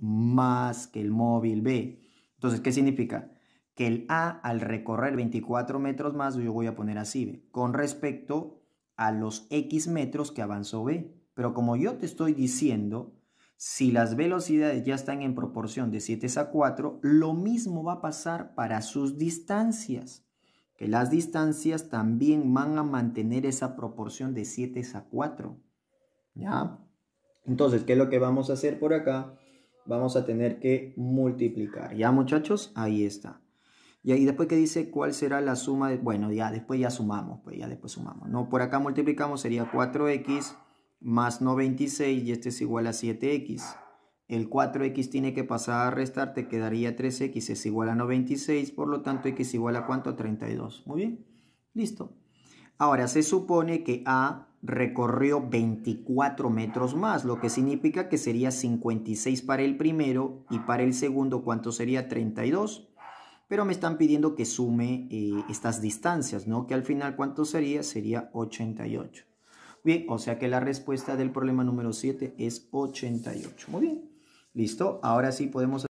más que el móvil B. Entonces, ¿qué significa? Que el A al recorrer 24 metros más, yo voy a poner así B, con respecto a los X metros que avanzó B. Pero como yo te estoy diciendo, si las velocidades ya están en proporción de 7 a 4, lo mismo va a pasar para sus distancias. Que las distancias también van a mantener esa proporción de 7 a 4. ¿Ya? Entonces, ¿qué es lo que vamos a hacer por acá? vamos a tener que multiplicar. ¿Ya muchachos? Ahí está. Y ahí después que dice cuál será la suma de... Bueno, ya después ya sumamos, pues ya después sumamos. No, por acá multiplicamos sería 4x más 96 y este es igual a 7x. El 4x tiene que pasar a restar, te quedaría 3x es igual a 96, por lo tanto x igual a cuánto? 32. Muy bien, listo. Ahora, se supone que A recorrió 24 metros más, lo que significa que sería 56 para el primero y para el segundo, ¿cuánto sería? 32. Pero me están pidiendo que sume eh, estas distancias, ¿no? Que al final, ¿cuánto sería? Sería 88. Bien, o sea que la respuesta del problema número 7 es 88. Muy bien, listo. Ahora sí podemos...